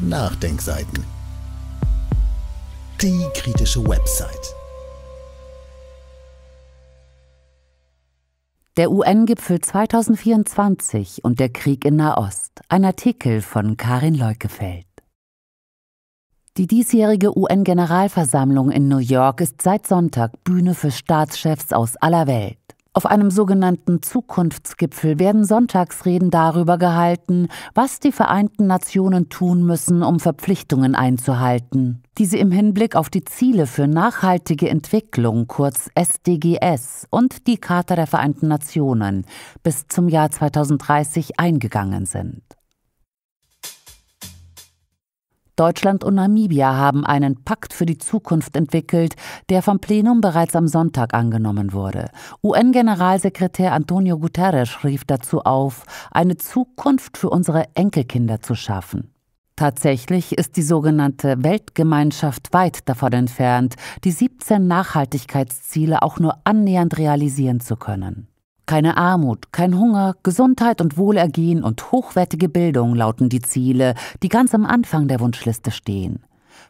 Nachdenkseiten. Die kritische Website. Der UN-Gipfel 2024 und der Krieg in Nahost. Ein Artikel von Karin Leukefeld. Die diesjährige UN-Generalversammlung in New York ist seit Sonntag Bühne für Staatschefs aus aller Welt. Auf einem sogenannten Zukunftsgipfel werden Sonntagsreden darüber gehalten, was die Vereinten Nationen tun müssen, um Verpflichtungen einzuhalten, die sie im Hinblick auf die Ziele für nachhaltige Entwicklung, kurz SDGs, und die Charta der Vereinten Nationen bis zum Jahr 2030 eingegangen sind. Deutschland und Namibia haben einen Pakt für die Zukunft entwickelt, der vom Plenum bereits am Sonntag angenommen wurde. UN-Generalsekretär Antonio Guterres rief dazu auf, eine Zukunft für unsere Enkelkinder zu schaffen. Tatsächlich ist die sogenannte Weltgemeinschaft weit davon entfernt, die 17 Nachhaltigkeitsziele auch nur annähernd realisieren zu können. Keine Armut, kein Hunger, Gesundheit und Wohlergehen und hochwertige Bildung lauten die Ziele, die ganz am Anfang der Wunschliste stehen.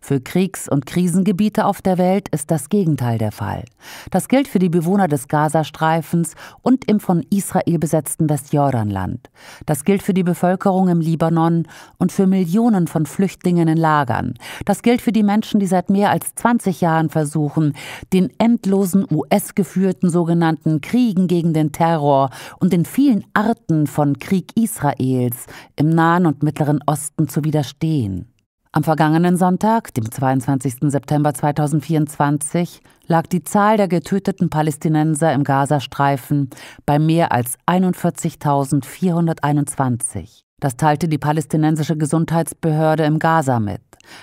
Für Kriegs- und Krisengebiete auf der Welt ist das Gegenteil der Fall. Das gilt für die Bewohner des Gazastreifens und im von Israel besetzten Westjordanland. Das gilt für die Bevölkerung im Libanon und für Millionen von Flüchtlingen in Lagern. Das gilt für die Menschen, die seit mehr als 20 Jahren versuchen, den endlosen US-geführten sogenannten Kriegen gegen den Terror und den vielen Arten von Krieg Israels im Nahen und Mittleren Osten zu widerstehen. Am vergangenen Sonntag, dem 22. September 2024, lag die Zahl der getöteten Palästinenser im Gazastreifen bei mehr als 41.421. Das teilte die palästinensische Gesundheitsbehörde im Gaza mit.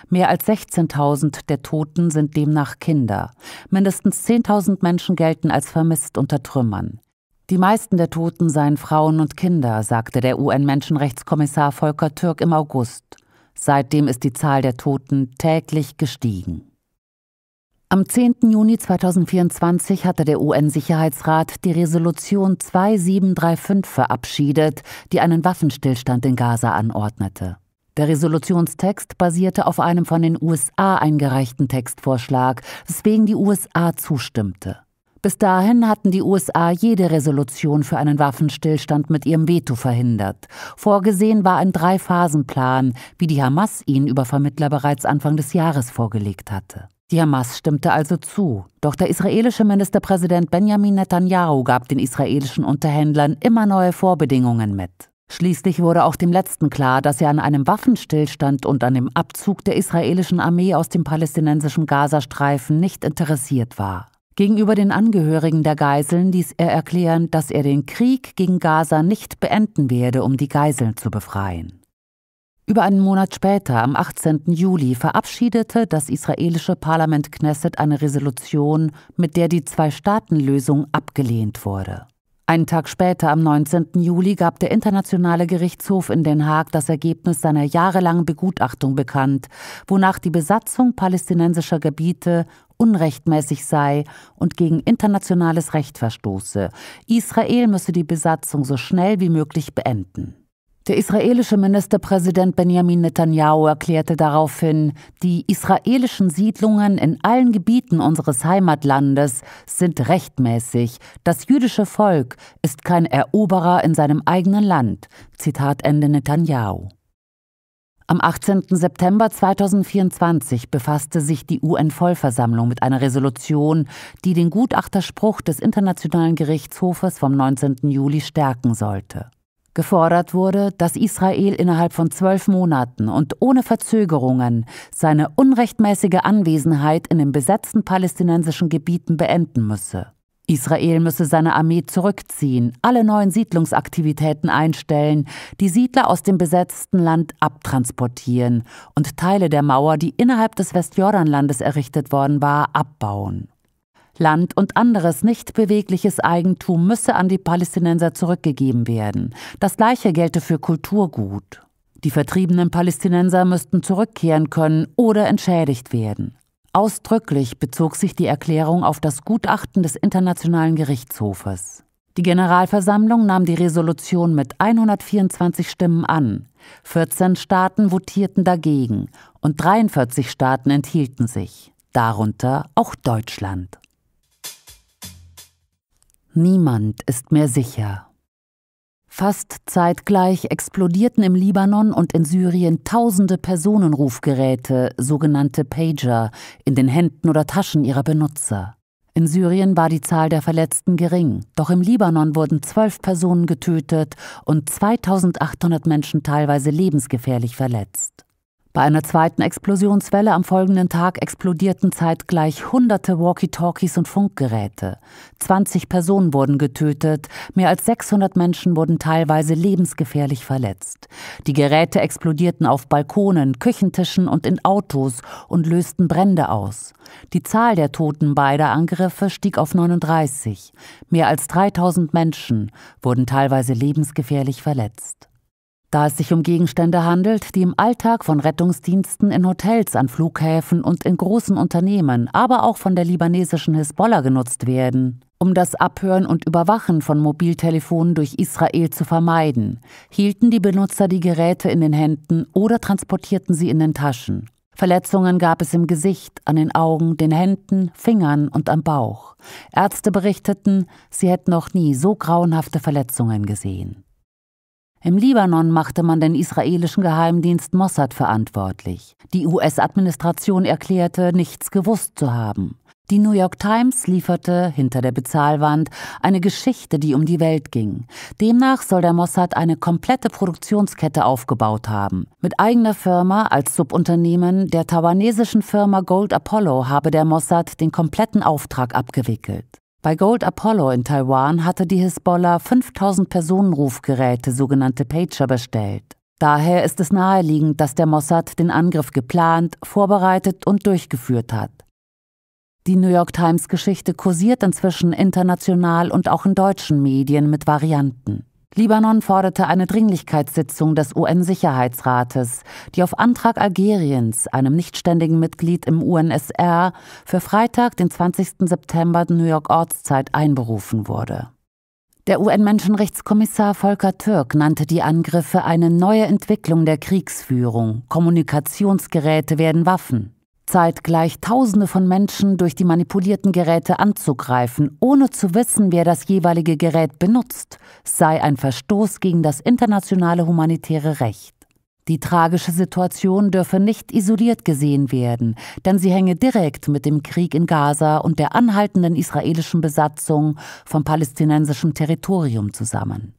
Mehr als 16.000 der Toten sind demnach Kinder. Mindestens 10.000 Menschen gelten als vermisst unter Trümmern. Die meisten der Toten seien Frauen und Kinder, sagte der UN-Menschenrechtskommissar Volker Türk im August. Seitdem ist die Zahl der Toten täglich gestiegen. Am 10. Juni 2024 hatte der UN-Sicherheitsrat die Resolution 2735 verabschiedet, die einen Waffenstillstand in Gaza anordnete. Der Resolutionstext basierte auf einem von den USA eingereichten Textvorschlag, weswegen die USA zustimmte. Bis dahin hatten die USA jede Resolution für einen Waffenstillstand mit ihrem Veto verhindert. Vorgesehen war ein Drei-Phasen-Plan, wie die Hamas ihn über Vermittler bereits Anfang des Jahres vorgelegt hatte. Die Hamas stimmte also zu. Doch der israelische Ministerpräsident Benjamin Netanyahu gab den israelischen Unterhändlern immer neue Vorbedingungen mit. Schließlich wurde auch dem Letzten klar, dass er an einem Waffenstillstand und an dem Abzug der israelischen Armee aus dem palästinensischen Gazastreifen nicht interessiert war. Gegenüber den Angehörigen der Geiseln ließ er erklären, dass er den Krieg gegen Gaza nicht beenden werde, um die Geiseln zu befreien. Über einen Monat später, am 18. Juli, verabschiedete das israelische Parlament Knesset eine Resolution, mit der die Zwei-Staaten-Lösung abgelehnt wurde. Einen Tag später, am 19. Juli, gab der Internationale Gerichtshof in Den Haag das Ergebnis seiner jahrelangen Begutachtung bekannt, wonach die Besatzung palästinensischer Gebiete unrechtmäßig sei und gegen internationales Recht verstoße. Israel müsse die Besatzung so schnell wie möglich beenden. Der israelische Ministerpräsident Benjamin Netanyahu erklärte daraufhin, die israelischen Siedlungen in allen Gebieten unseres Heimatlandes sind rechtmäßig. Das jüdische Volk ist kein Eroberer in seinem eigenen Land. Zitat Ende Netanyahu. Am 18. September 2024 befasste sich die UN-Vollversammlung mit einer Resolution, die den Gutachterspruch des Internationalen Gerichtshofes vom 19. Juli stärken sollte. Gefordert wurde, dass Israel innerhalb von zwölf Monaten und ohne Verzögerungen seine unrechtmäßige Anwesenheit in den besetzten palästinensischen Gebieten beenden müsse. Israel müsse seine Armee zurückziehen, alle neuen Siedlungsaktivitäten einstellen, die Siedler aus dem besetzten Land abtransportieren und Teile der Mauer, die innerhalb des Westjordanlandes errichtet worden war, abbauen. Land und anderes nicht bewegliches Eigentum müsse an die Palästinenser zurückgegeben werden. Das gleiche gelte für Kulturgut. Die vertriebenen Palästinenser müssten zurückkehren können oder entschädigt werden. Ausdrücklich bezog sich die Erklärung auf das Gutachten des Internationalen Gerichtshofes. Die Generalversammlung nahm die Resolution mit 124 Stimmen an. 14 Staaten votierten dagegen und 43 Staaten enthielten sich, darunter auch Deutschland. Niemand ist mehr sicher. Fast zeitgleich explodierten im Libanon und in Syrien tausende Personenrufgeräte, sogenannte Pager, in den Händen oder Taschen ihrer Benutzer. In Syrien war die Zahl der Verletzten gering, doch im Libanon wurden zwölf Personen getötet und 2800 Menschen teilweise lebensgefährlich verletzt. Bei einer zweiten Explosionswelle am folgenden Tag explodierten zeitgleich hunderte Walkie-Talkies und Funkgeräte. 20 Personen wurden getötet, mehr als 600 Menschen wurden teilweise lebensgefährlich verletzt. Die Geräte explodierten auf Balkonen, Küchentischen und in Autos und lösten Brände aus. Die Zahl der Toten beider Angriffe stieg auf 39. Mehr als 3000 Menschen wurden teilweise lebensgefährlich verletzt da es sich um Gegenstände handelt, die im Alltag von Rettungsdiensten in Hotels, an Flughäfen und in großen Unternehmen, aber auch von der libanesischen Hisbollah genutzt werden, um das Abhören und Überwachen von Mobiltelefonen durch Israel zu vermeiden, hielten die Benutzer die Geräte in den Händen oder transportierten sie in den Taschen. Verletzungen gab es im Gesicht, an den Augen, den Händen, Fingern und am Bauch. Ärzte berichteten, sie hätten noch nie so grauenhafte Verletzungen gesehen. Im Libanon machte man den israelischen Geheimdienst Mossad verantwortlich. Die US-Administration erklärte, nichts gewusst zu haben. Die New York Times lieferte hinter der Bezahlwand eine Geschichte, die um die Welt ging. Demnach soll der Mossad eine komplette Produktionskette aufgebaut haben. Mit eigener Firma als Subunternehmen der taiwanesischen Firma Gold Apollo habe der Mossad den kompletten Auftrag abgewickelt. Bei Gold Apollo in Taiwan hatte die Hisbollah 5000 Personenrufgeräte, sogenannte Pager, bestellt. Daher ist es naheliegend, dass der Mossad den Angriff geplant, vorbereitet und durchgeführt hat. Die New York Times Geschichte kursiert inzwischen international und auch in deutschen Medien mit Varianten. Libanon forderte eine Dringlichkeitssitzung des UN-Sicherheitsrates, die auf Antrag Algeriens, einem nichtständigen Mitglied im UNSR, für Freitag, den 20. September New York Ortszeit einberufen wurde. Der UN-Menschenrechtskommissar Volker Türk nannte die Angriffe eine neue Entwicklung der Kriegsführung. Kommunikationsgeräte werden Waffen zeitgleich Tausende von Menschen durch die manipulierten Geräte anzugreifen, ohne zu wissen, wer das jeweilige Gerät benutzt, sei ein Verstoß gegen das internationale humanitäre Recht. Die tragische Situation dürfe nicht isoliert gesehen werden, denn sie hänge direkt mit dem Krieg in Gaza und der anhaltenden israelischen Besatzung von palästinensischem Territorium zusammen.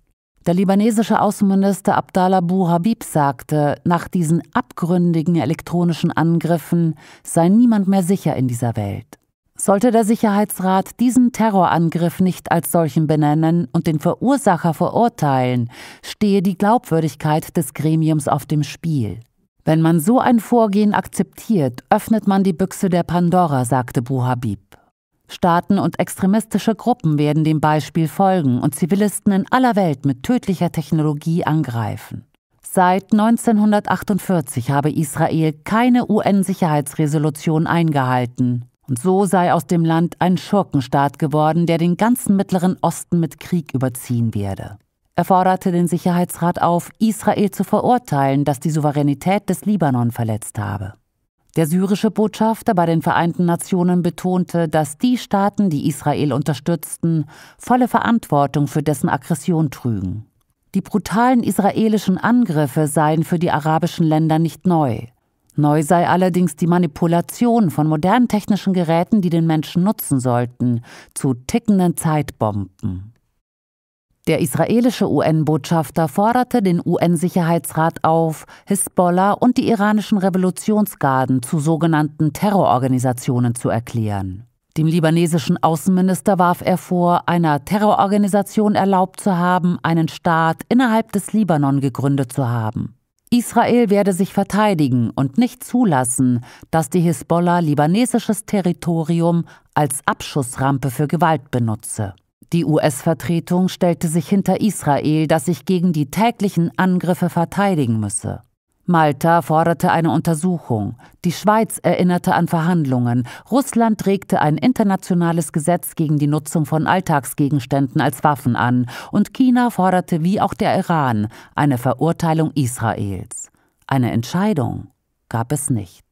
Der libanesische Außenminister Abdallah Bouhabib sagte, nach diesen abgründigen elektronischen Angriffen sei niemand mehr sicher in dieser Welt. Sollte der Sicherheitsrat diesen Terrorangriff nicht als solchen benennen und den Verursacher verurteilen, stehe die Glaubwürdigkeit des Gremiums auf dem Spiel. Wenn man so ein Vorgehen akzeptiert, öffnet man die Büchse der Pandora, sagte Bouhabib. Staaten und extremistische Gruppen werden dem Beispiel folgen und Zivilisten in aller Welt mit tödlicher Technologie angreifen. Seit 1948 habe Israel keine UN-Sicherheitsresolution eingehalten. Und so sei aus dem Land ein Schurkenstaat geworden, der den ganzen Mittleren Osten mit Krieg überziehen werde. Er forderte den Sicherheitsrat auf, Israel zu verurteilen, dass die Souveränität des Libanon verletzt habe. Der syrische Botschafter bei den Vereinten Nationen betonte, dass die Staaten, die Israel unterstützten, volle Verantwortung für dessen Aggression trügen. Die brutalen israelischen Angriffe seien für die arabischen Länder nicht neu. Neu sei allerdings die Manipulation von modernen technischen Geräten, die den Menschen nutzen sollten, zu tickenden Zeitbomben. Der israelische UN-Botschafter forderte den UN-Sicherheitsrat auf, Hisbollah und die iranischen Revolutionsgarden zu sogenannten Terrororganisationen zu erklären. Dem libanesischen Außenminister warf er vor, einer Terrororganisation erlaubt zu haben, einen Staat innerhalb des Libanon gegründet zu haben. Israel werde sich verteidigen und nicht zulassen, dass die Hisbollah libanesisches Territorium als Abschussrampe für Gewalt benutze. Die US-Vertretung stellte sich hinter Israel, das sich gegen die täglichen Angriffe verteidigen müsse. Malta forderte eine Untersuchung, die Schweiz erinnerte an Verhandlungen, Russland regte ein internationales Gesetz gegen die Nutzung von Alltagsgegenständen als Waffen an und China forderte wie auch der Iran eine Verurteilung Israels. Eine Entscheidung gab es nicht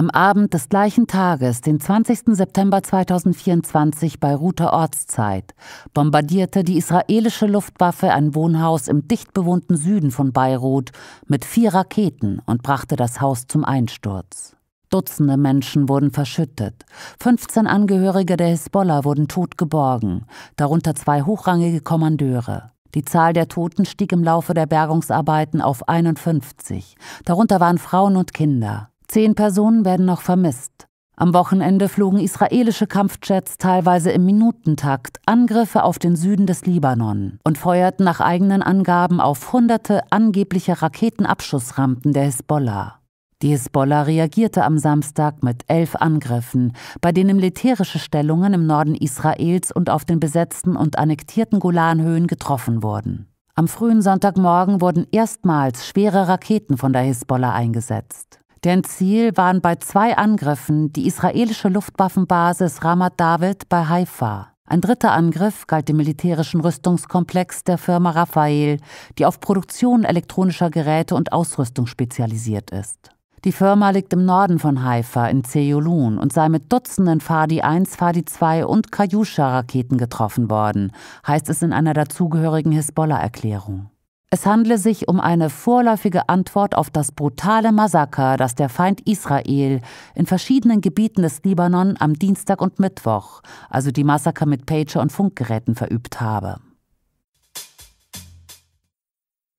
am Abend des gleichen Tages, den 20. September 2024 bei Ruther Ortszeit, bombardierte die israelische Luftwaffe ein Wohnhaus im dicht bewohnten Süden von Beirut mit vier Raketen und brachte das Haus zum Einsturz. Dutzende Menschen wurden verschüttet. 15 Angehörige der Hisbollah wurden tot geborgen, darunter zwei hochrangige Kommandeure. Die Zahl der Toten stieg im Laufe der Bergungsarbeiten auf 51. Darunter waren Frauen und Kinder. Zehn Personen werden noch vermisst. Am Wochenende flogen israelische Kampfjets teilweise im Minutentakt Angriffe auf den Süden des Libanon und feuerten nach eigenen Angaben auf hunderte angebliche Raketenabschussrampen der Hisbollah. Die Hisbollah reagierte am Samstag mit elf Angriffen, bei denen militärische Stellungen im Norden Israels und auf den besetzten und annektierten Golanhöhen getroffen wurden. Am frühen Sonntagmorgen wurden erstmals schwere Raketen von der Hisbollah eingesetzt. Deren Ziel waren bei zwei Angriffen die israelische Luftwaffenbasis Ramat David bei Haifa. Ein dritter Angriff galt dem militärischen Rüstungskomplex der Firma Rafael, die auf Produktion elektronischer Geräte und Ausrüstung spezialisiert ist. Die Firma liegt im Norden von Haifa in Zeyulun und sei mit Dutzenden Fadi 1, Fadi 2 und kajusha raketen getroffen worden, heißt es in einer dazugehörigen Hisbollah-Erklärung. Es handle sich um eine vorläufige Antwort auf das brutale Massaker, das der Feind Israel in verschiedenen Gebieten des Libanon am Dienstag und Mittwoch, also die Massaker mit Pager und Funkgeräten, verübt habe.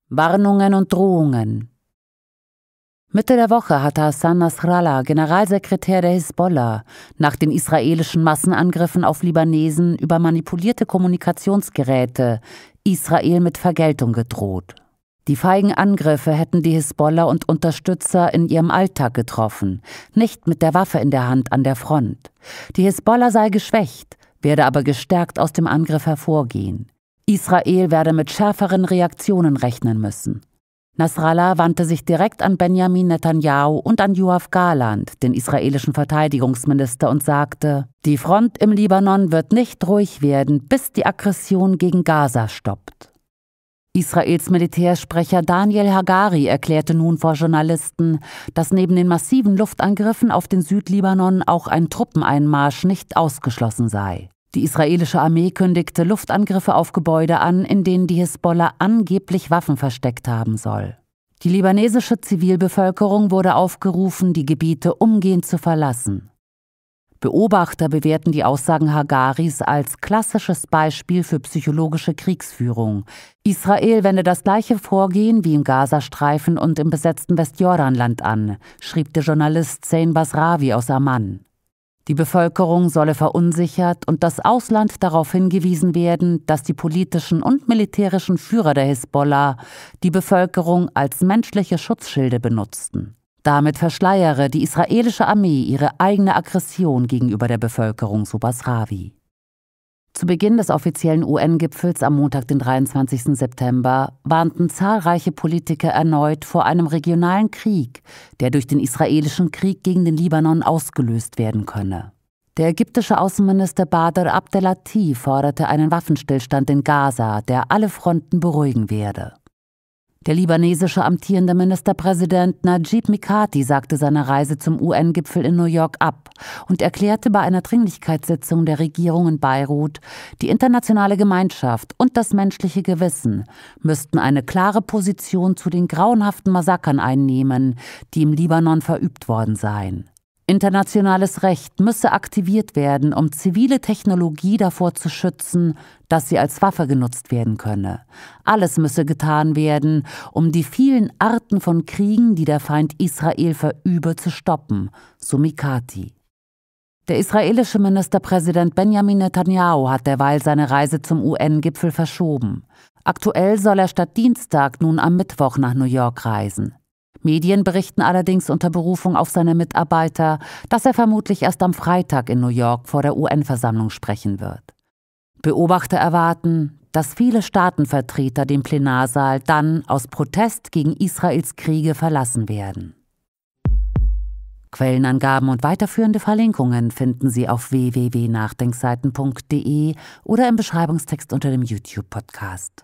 Warnungen und Drohungen Mitte der Woche hatte Hassan Nasrallah, Generalsekretär der Hisbollah, nach den israelischen Massenangriffen auf Libanesen über manipulierte Kommunikationsgeräte Israel mit Vergeltung gedroht. Die feigen Angriffe hätten die Hisbollah und Unterstützer in ihrem Alltag getroffen, nicht mit der Waffe in der Hand an der Front. Die Hisbollah sei geschwächt, werde aber gestärkt aus dem Angriff hervorgehen. Israel werde mit schärferen Reaktionen rechnen müssen. Nasrallah wandte sich direkt an Benjamin Netanyahu und an Yoav Garland, den israelischen Verteidigungsminister, und sagte, die Front im Libanon wird nicht ruhig werden, bis die Aggression gegen Gaza stoppt. Israels Militärsprecher Daniel Hagari erklärte nun vor Journalisten, dass neben den massiven Luftangriffen auf den Südlibanon auch ein Truppeneinmarsch nicht ausgeschlossen sei. Die israelische Armee kündigte Luftangriffe auf Gebäude an, in denen die Hisbollah angeblich Waffen versteckt haben soll. Die libanesische Zivilbevölkerung wurde aufgerufen, die Gebiete umgehend zu verlassen. Beobachter bewerten die Aussagen Hagaris als klassisches Beispiel für psychologische Kriegsführung. Israel wende das gleiche Vorgehen wie im Gazastreifen und im besetzten Westjordanland an, schrieb der Journalist Zain Basravi aus Amman. Die Bevölkerung solle verunsichert und das Ausland darauf hingewiesen werden, dass die politischen und militärischen Führer der Hisbollah die Bevölkerung als menschliche Schutzschilde benutzten. Damit verschleiere die israelische Armee ihre eigene Aggression gegenüber der Bevölkerung so Subasravi. Zu Beginn des offiziellen UN-Gipfels am Montag, den 23. September, warnten zahlreiche Politiker erneut vor einem regionalen Krieg, der durch den israelischen Krieg gegen den Libanon ausgelöst werden könne. Der ägyptische Außenminister Badr Abdelatif forderte einen Waffenstillstand in Gaza, der alle Fronten beruhigen werde. Der libanesische amtierende Ministerpräsident Najib Mikati sagte seine Reise zum UN-Gipfel in New York ab und erklärte bei einer Dringlichkeitssitzung der Regierung in Beirut, die internationale Gemeinschaft und das menschliche Gewissen müssten eine klare Position zu den grauenhaften Massakern einnehmen, die im Libanon verübt worden seien. Internationales Recht müsse aktiviert werden, um zivile Technologie davor zu schützen, dass sie als Waffe genutzt werden könne. Alles müsse getan werden, um die vielen Arten von Kriegen, die der Feind Israel verübe, zu stoppen, so Mikati. Der israelische Ministerpräsident Benjamin Netanyahu hat derweil seine Reise zum UN-Gipfel verschoben. Aktuell soll er statt Dienstag nun am Mittwoch nach New York reisen. Medien berichten allerdings unter Berufung auf seine Mitarbeiter, dass er vermutlich erst am Freitag in New York vor der UN-Versammlung sprechen wird. Beobachter erwarten, dass viele Staatenvertreter den Plenarsaal dann aus Protest gegen Israels Kriege verlassen werden. Quellenangaben und weiterführende Verlinkungen finden Sie auf www.nachdenkseiten.de oder im Beschreibungstext unter dem YouTube-Podcast.